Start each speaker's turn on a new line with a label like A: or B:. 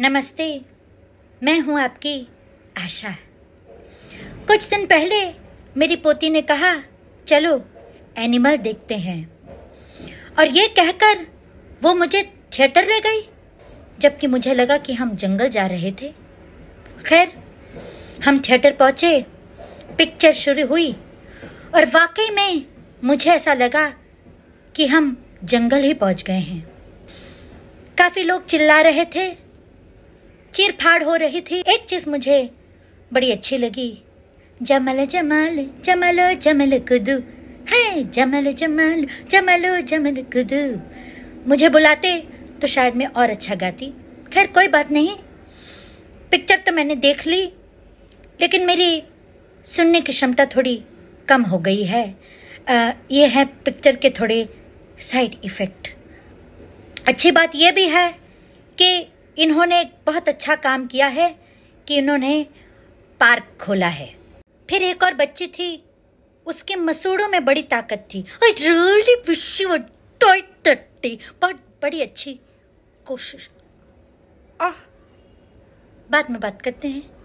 A: नमस्ते मैं हूँ आपकी आशा कुछ दिन पहले मेरी पोती ने कहा चलो एनिमल देखते हैं और ये कहकर वो मुझे थिएटर ले गई जबकि मुझे लगा कि हम जंगल जा रहे थे खैर हम थिएटर पहुंचे पिक्चर शुरू हुई और वाकई में मुझे ऐसा लगा कि हम जंगल ही पहुंच गए हैं काफ़ी लोग चिल्ला रहे थे चीरफाड़ हो रही थी एक चीज़ मुझे बड़ी अच्छी लगी जमल जमाल जमलो जमल कुदू है जमल जमाल जमलो जमल कुदू मुझे बुलाते तो शायद मैं और अच्छा गाती खैर कोई बात नहीं पिक्चर तो मैंने देख ली लेकिन मेरी सुनने की क्षमता थोड़ी कम हो गई है आ, ये है पिक्चर के थोड़े साइड इफ़ेक्ट अच्छी बात यह भी है कि इन्होंने एक बहुत अच्छा काम किया है कि इन्होंने पार्क खोला है फिर एक और बच्ची थी उसके मसूड़ों में बड़ी ताकत थी रियली विश यू बहुत बड़ी अच्छी कोशिश बाद में बात करते हैं